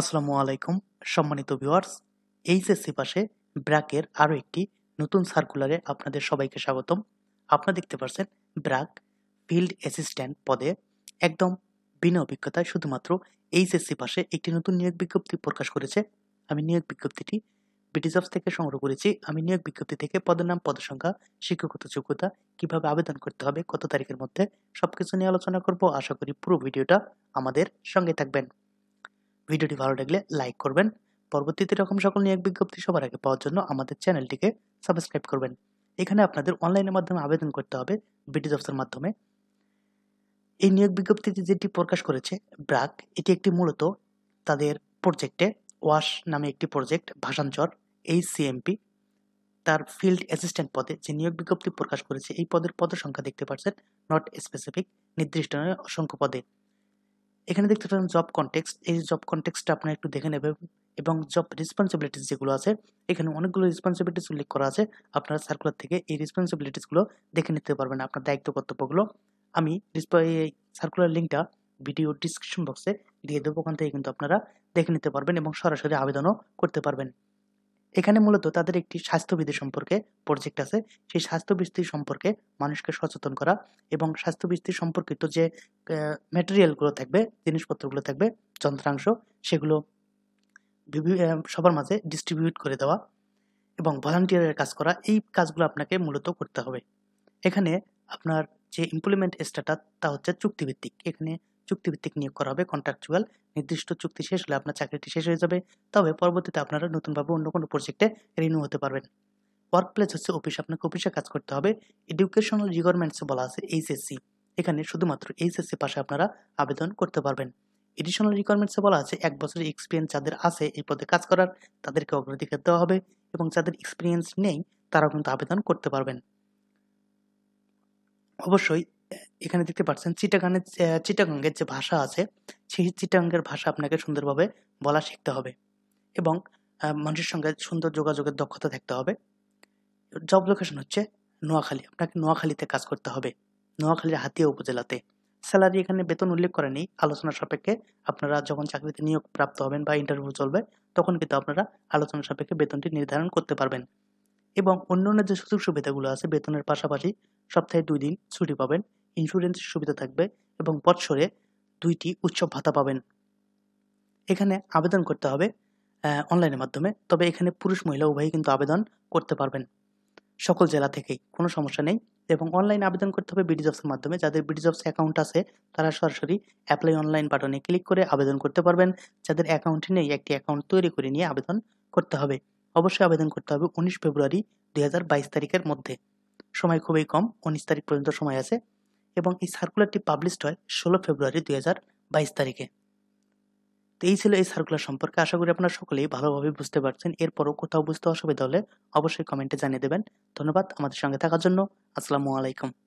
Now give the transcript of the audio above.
আসসালামু আলাইকুম সম্মানিত ভিওয়ার্স এইচএসসি পাশে ব্র্যাকের আরও একটি নতুন সার্কুলারে আপনাদের সবাইকে স্বাগতম আপনারা দেখতে পাচ্ছেন ব্র্যাক ফিল্ড অ্যাসিস্ট্যান্ট পদে একদম বিনা অভিজ্ঞতায় শুধুমাত্র এইচএসসি পাশে একটি নতুন নিয়োগ বিজ্ঞপ্তি প্রকাশ করেছে আমি নিয়োগ বিজ্ঞপ্তিটি ব্রিটিশ অফ থেকে সংগ্রহ করেছি আমি নিয়োগ বিজ্ঞপ্তি থেকে পদের নাম পদসংখ্যা শিক্ষাগত যোগ্যতা কিভাবে আবেদন করতে হবে কত তারিখের মধ্যে সব কিছু নিয়ে আলোচনা করব আশা করি পুরো ভিডিওটা আমাদের সঙ্গে থাকবেন ভিডিওটি ভালো লাগলে লাইক করবেন পরবর্তীতে এরকম সকল নিয়োগ বিজ্ঞপ্তি সবার আগে পাওয়ার জন্য আমাদের চ্যানেলটিকে সাবস্ক্রাইব করবেন এখানে আপনাদের অনলাইনের মাধ্যমে আবেদন করতে হবে ব্রিটিশ অফিসের মাধ্যমে এই নিয়োগ বিজ্ঞপ্তিতে যেটি প্রকাশ করেছে ব্রাক এটি একটি মূলত তাদের প্রজেক্টে ওয়াশ নামে একটি প্রজেক্ট ভাষাঞ্চর এই সিএমপি তার ফিল্ড অ্যাসিস্ট্যান্ট পদে যে নিয়োগ বিজ্ঞপ্তি প্রকাশ করেছে এই পদের পদ সংখ্যা দেখতে পাচ্ছেন নট স্পেসিফিক নির্দিষ্ট নয় অসংখ্য পদে এখানে দেখতে পাচ্ছেন জব কনটেক্সট এই জব কনটেক্সটটা আপনি একটু দেখে নেবেন এবং জব রেসপন্সিবিলিটিস যেগুলো আছে এখানে অনেকগুলো রেসপন্সিবিলিটিস উল্লেখ করা আছে আপনারা সার্কুলার থেকে এই রেসপন্সিবিলিটিসগুলো দেখে নিতে পারবেন আপনার দায়িত্ব কর্তব্যগুলো আমি সার্কুলার লিঙ্কটা ভিডিও ডিসক্রিপশন বক্সে দিয়ে দেবো ওখান থেকে কিন্তু আপনারা দেখে নিতে পারবেন এবং সরাসরি আবেদনও করতে পারবেন এখানে মূলত তাদের একটি স্বাস্থ্যবিধি সম্পর্কে প্রজেক্ট আছে সেই স্বাস্থ্যবিস্তি সম্পর্কে মানুষকে সচেতন করা এবং স্বাস্থ্যবিধি সম্পর্কিত যে ম্যাটেরিয়ালগুলো থাকবে জিনিসপত্রগুলো থাকবে যন্ত্রাংশ সেগুলো সবার মাঝে ডিস্ট্রিবিউট করে দেওয়া এবং ভলান্টিয়ারের কাজ করা এই কাজগুলো আপনাকে মূলত করতে হবে এখানে আপনার যে ইমপ্লিমেন্ট স্ট্যাটাস তা হচ্ছে চুক্তিভিত্তিক এখানে চুক্তিভিত্তিক নিয়োগ করা হবে কন্ট্রাকচুয়াল নির্দিষ্ট চুক্তি শেষ হলে আপনার চাকরিটি শেষ হয়ে যাবে তবে পরবর্তীতে আপনারা নতুনভাবে অন্য কোনো প্রজেক্টে রিনিউ হতে পারবেন ওয়ার্ক প্লেস হচ্ছে অফিস আপনাকে অফিসে কাজ করতে হবে এডুকেশনাল রিকোয়ারমেন্টস বলা আছে এইচএসসি এখানে শুধুমাত্র এইচএসসি পাশে আপনারা আবেদন করতে পারবেন এডিশনাল রিকোয়ারমেন্টসে বলা আছে এক বছরের এক্সপিরিয়েন্স যাদের আছে এই পদে কাজ করার তাদেরকে অগ্রাধিকার দেওয়া হবে এবং যাদের এক্সপিরিয়েন্স নেই তারাও কিন্তু আবেদন করতে পারবেন অবশ্যই এখানে দেখতে পাচ্ছেন চিটাগানের চিটাগাঙ্গের যে ভাষা আছে সেই চিটাগঙ্গের ভাষা আপনাকে সুন্দরভাবে বলা শিখতে হবে এবং মানুষের সঙ্গে সুন্দর যোগাযোগের দক্ষতা থাকতে হবে জব লোকেশন হচ্ছে নোয়াখালী আপনাকে নোয়াখালীতে কাজ করতে হবে নোয়াখালীর হাতিয়া উপজেলাতে স্যালারি এখানে বেতন উল্লেখ করেনি আলোচনা সাপেক্ষে আপনারা যখন চাকরিতে নিয়োগ প্রাপ্ত হবেন বা ইন্টারভিউ চলবে তখন কিন্তু আপনারা আলোচনা সাপেক্ষে বেতনটি নির্ধারণ করতে পারবেন এবং অন্য অন্য যে সুযোগ সুবিধাগুলো আছে বেতনের পাশাপাশি সপ্তাহে দুই দিন ছুটি পাবেন ইন্স্যুরেন্স সুবিধা থাকবে এবং বৎসরে দুইটি উৎসব ভাতা পাবেন এখানে আবেদন করতে হবে অনলাইনের মাধ্যমে তবে এখানে পুরুষ মহিলা উভয়ই কিন্তু আবেদন করতে পারবেন সকল জেলা থেকেই কোনো সমস্যা নেই এবং অনলাইন আবেদন করতে হবে বিডি জবসের মাধ্যমে যাদের বিডি জবস অ্যাকাউন্ট আছে তারা সরাসরি অ্যাপ্লাই অনলাইন বাটনে ক্লিক করে আবেদন করতে পারবেন যাদের অ্যাকাউন্ট নেই একটি অ্যাকাউন্ট তৈরি করে নিয়ে আবেদন করতে হবে অবশ্যই আবেদন করতে হবে উনিশ ফেব্রুয়ারি দুই তারিখের মধ্যে সময় খুবই কম উনিশ তারিখ পর্যন্ত সময় আছে এবং এই সার্কুলারটি পাবলিশড হয় ষোলো ফেব্রুয়ারি দুই হাজার বাইশ তারিখে তো এই ছিল এই সার্কুলার সম্পর্কে আশা করি আপনারা সকলেই ভালোভাবে বুঝতে পারছেন এরপরও কোথাও বুঝতে অসুবিধা হলে অবশ্যই কমেন্টে জানিয়ে দেবেন ধন্যবাদ আমাদের সঙ্গে থাকার জন্য আসসালামু আলাইকুম